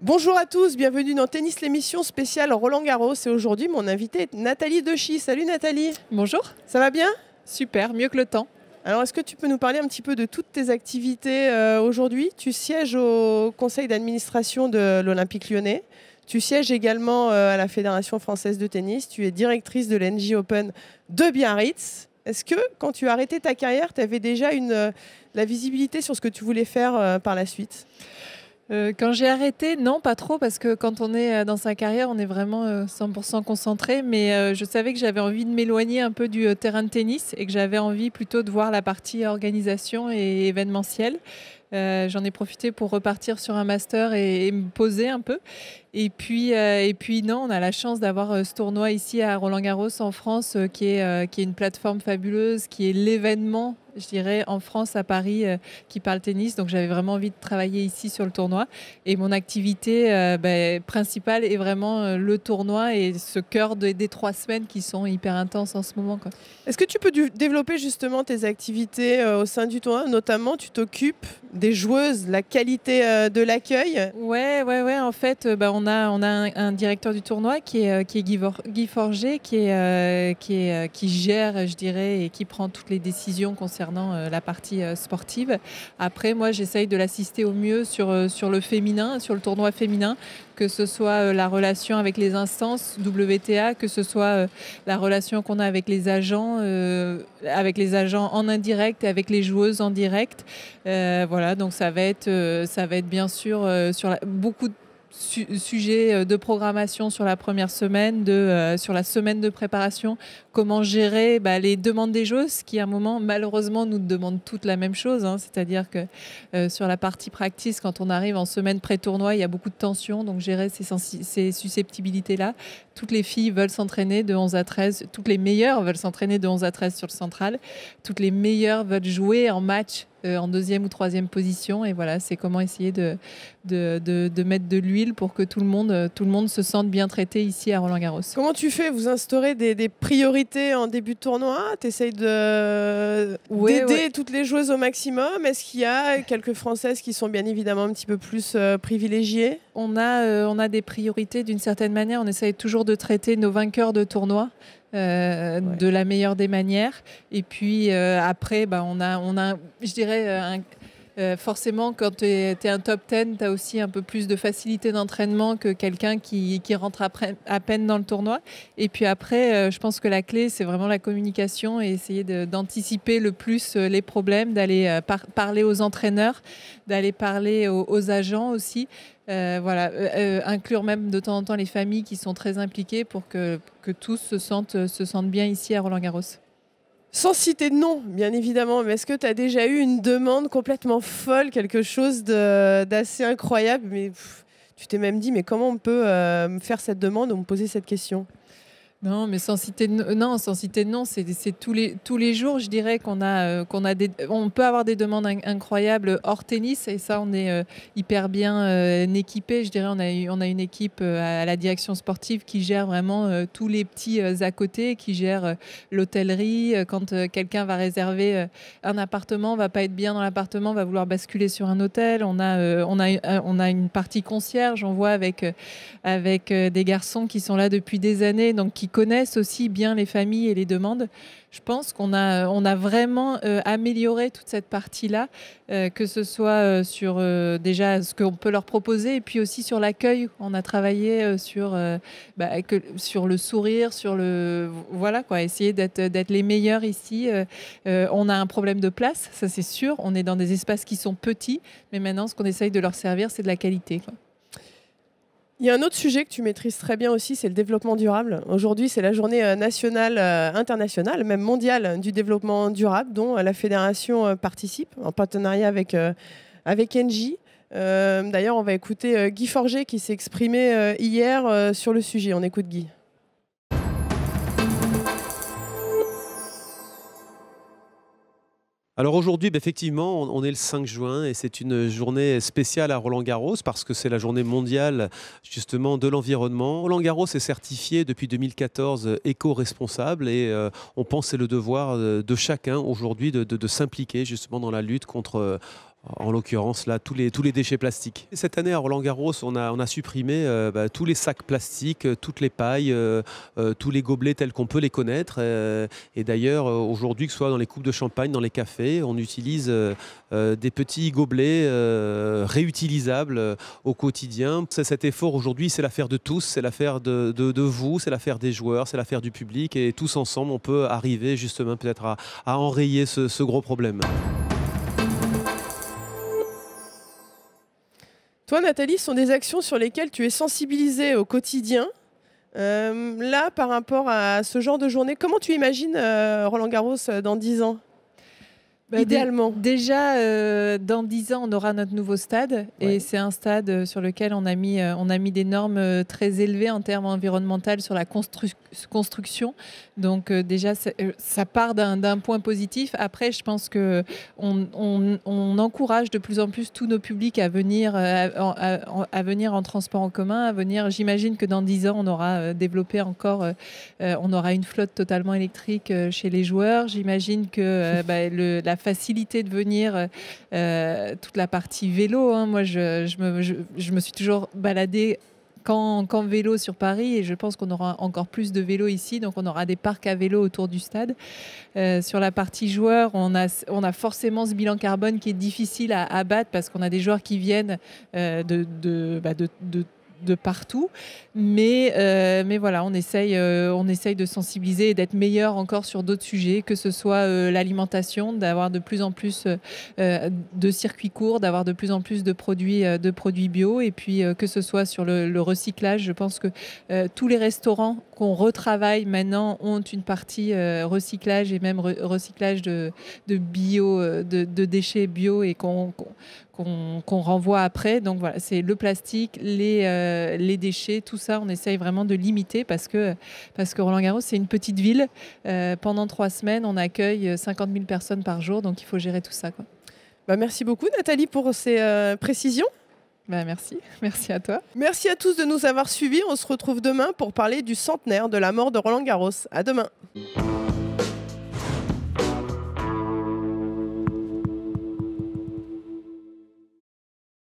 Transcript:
Bonjour à tous, bienvenue dans Tennis l'émission spéciale Roland Garros et aujourd'hui mon invité est Nathalie Dechy. Salut Nathalie. Bonjour. Ça va bien Super, mieux que le temps. Alors est-ce que tu peux nous parler un petit peu de toutes tes activités euh, aujourd'hui Tu sièges au conseil d'administration de l'Olympique lyonnais, tu sièges également euh, à la Fédération française de tennis, tu es directrice de l'NG Open de Biarritz. Est-ce que quand tu as arrêté ta carrière, tu avais déjà une, euh, la visibilité sur ce que tu voulais faire euh, par la suite euh, quand j'ai arrêté, non, pas trop, parce que quand on est euh, dans sa carrière, on est vraiment 100% euh, concentré. Mais je savais que j'avais envie de m'éloigner un peu du terrain de tennis et que j'avais envie plutôt de voir la partie organisation et événementielle. j'en ai profité pour repartir sur un master et, me poser un peu. Et puis, et puis non, on a la chance d'avoir ce tournoi ici à Roland Garros en France, qui est, qui, est, une plateforme fabuleuse, qui est l'événement je dirais, en France, à Paris, euh, qui parle tennis. Donc j'avais vraiment envie de travailler ici sur le tournoi. Et mon activité euh, ben, principale est vraiment euh, le tournoi et ce cœur des trois semaines qui sont hyper intenses en ce moment. Est-ce que tu peux développer justement tes activités au sein du tournoi Notamment, tu t'occupes des joueuses, la qualité de l'accueil Ouais, ouais, ouais. En fait, ben, on a, on a un, directeur du tournoi qui est, qui est Guy, Forger, qui, est, qui, est, qui gère, je dirais, et qui prend toutes les décisions concernant euh, la partie euh, sportive. Après, moi, j'essaye de l'assister au mieux sur, euh, sur le féminin, sur le tournoi féminin, que ce soit la relation avec les instances WTA, que ce soit la relation qu'on a avec les agents, avec les agents en indirect et avec les joueuses en direct. voilà, donc ça va être, ça va être bien sûr sur beaucoup de Sujet euh, de programmation sur la première semaine, euh, sur la semaine de préparation, comment gérer bah, les demandes des joueuses qui, à un moment, malheureusement, nous demandent toutes la même chose. Hein. C'est-à-dire que euh, sur la partie practice, quand on arrive en semaine pré-tournoi, il y a beaucoup de tensions. Donc, gérer ces, ces susceptibilités-là. Toutes les filles veulent s'entraîner de 11 à 13. Toutes les meilleures veulent s'entraîner de 11 à 13 sur le central. Toutes les meilleures veulent jouer en match euh, en deuxième ou troisième position. Et voilà, c'est comment essayer de, de, mettre de l'huile pour que tout le, monde, euh, tout le monde se sente bien traité ici à Roland-Garros. Comment tu fais Vous instaurez des, priorités en début de tournoi Tu essayes d'aider toutes les joueuses au maximum Est-ce qu'il y a quelques Françaises qui sont bien évidemment un petit peu plus euh, privilégiées on a, on a des priorités d'une certaine manière. On essaye toujours de traiter nos vainqueurs de tournois euh, de la meilleure des manières. Et puis euh, après, bah, on a, on a, je dirais, euh, un, euh, forcément, quand tu es, un top 10, tu as aussi un peu plus de facilité d'entraînement que quelqu'un qui, rentre à peine dans le tournoi. Et puis après, euh, je pense que la clé, c'est vraiment la communication et essayer d'anticiper le plus euh, les problèmes, d'aller parler aux entraîneurs, d'aller parler aux, agents aussi. voilà, inclure même de temps en temps les familles qui sont très impliquées pour que, que tous se sentent, se sentent bien ici à Roland-Garros. Sans citer de nom, bien évidemment, mais est-ce que tu as déjà eu une demande complètement folle, quelque chose d'assez incroyable Mais tu t'es même dit, mais comment on peut euh, faire cette demande ou me poser cette question non, mais sans citer euh, non, sans non, c'est tous les tous les jours, je dirais qu'on a euh, qu'on a des on peut avoir des demandes incroyables hors tennis et ça on est euh, hyper bien équipé, je dirais on a on a une équipe à la direction sportive qui gère vraiment tous les petits à côté, qui gère l'hôtellerie quand quelqu'un va réserver un appartement, va pas être bien dans l'appartement, va vouloir basculer sur un hôtel, on a on a on a une partie concierge, on voit avec avec des garçons qui sont là depuis des années donc qui connaissent aussi bien les familles et les demandes. Je pense qu'on a, on a vraiment euh, amélioré toute cette partie-là, euh, que ce soit euh, sur déjà ce qu'on peut leur proposer et puis aussi sur l'accueil. On a travaillé sur, bah, sur le sourire, sur le. Voilà quoi, essayer d'être, d'être les meilleurs ici. on a un problème de place, ça c'est sûr. On est dans des espaces qui sont petits, mais maintenant ce qu'on essaye de leur servir, c'est de la qualité. Il y a un autre sujet que tu maîtrises très bien aussi, c'est le développement durable. Aujourd'hui, c'est la journée euh, nationale, euh, internationale, même mondiale, du développement durable dont euh, la fédération participe en partenariat avec, avec Engie. D'ailleurs, on va écouter Guy Forger qui s'est exprimé hier sur le sujet. On écoute Guy. Alors aujourd'hui, ben, effectivement, on est le 5 juin et c'est une journée spéciale à Roland Garros parce que c'est la journée mondiale justement de l'environnement. Roland Garros est certifié depuis 2014 éco-responsable et euh, on pense c'est le devoir euh, de chacun aujourd'hui de, de s'impliquer justement dans la lutte contre euh, en l'occurrence là tous les, déchets plastiques. Cette année à Roland Garros, on a, supprimé euh, bah, tous les sacs plastiques, euh, toutes les pailles, euh, tous les gobelets tels qu'on peut les connaître. et d'ailleurs, aujourd'hui, que ce soit dans les coupes de champagne, dans les cafés, on utilise des petits gobelets réutilisables au quotidien. Cet effort aujourd'hui, c'est l'affaire de tous, c'est l'affaire de, vous, c'est l'affaire des joueurs, c'est l'affaire du public. Et tous ensemble, on peut arriver justement peut-être à, enrayer ce gros problème. Toi, Nathalie, ce sont des actions sur lesquelles tu es sensibilisée au quotidien. Euh, là, par rapport à ce genre de journée, comment tu imagines euh, Roland Garros euh, dans 10 ans bah, Idéalement. Déjà, euh, dans dix ans, on aura notre nouveau stade. Et c'est un stade euh, sur lequel on a, mis, euh, on a mis des normes très élevées en termes environnementaux sur la construction. Donc, déjà, ça, part d'un point positif. Après, je pense qu'on on, encourage de plus en plus tous nos publics à venir, à, venir en transport en commun, à venir. J'imagine que dans dix ans, on aura développé encore, on aura une flotte totalement électrique chez les joueurs. J'imagine que bah, la facilité de venir, euh, euh, toute la partie vélo. Hein. Moi, je, je, me, suis toujours baladée quand vélo sur Paris et je pense qu'on aura encore plus de vélos ici. Donc on aura des parcs à vélo autour du stade. Euh, sur la partie joueur, on a, on a forcément ce bilan carbone qui est difficile à abattre parce qu'on a des joueurs qui viennent de, de, bah, de, de de partout. Mais, euh, mais voilà, on essaye, euh, on essaye de sensibiliser et d'être meilleur encore sur d'autres sujets, que ce soit euh, l'alimentation, d'avoir de plus en plus de circuits courts, d'avoir de plus en plus de produits, de produits bio, et puis que ce soit sur le, recyclage. Je pense que tous les restaurants qu'on retravaille maintenant ont une partie recyclage et même recyclage de, de bio, de, déchets bio, et qu'on qu'on renvoie après. Donc voilà, c'est le plastique, les, euh, les, déchets, tout ça, on essaye vraiment de limiter parce que, parce que Roland-Garros, c'est une petite ville. Euh, pendant trois semaines, on accueille 50 000 personnes par jour, donc il faut gérer tout ça. Quoi. Bah, merci beaucoup Nathalie pour ces euh, précisions. Bah, merci, merci à toi. Merci à tous de nous avoir suivis. On se retrouve demain pour parler du centenaire de la mort de Roland Garros. À demain.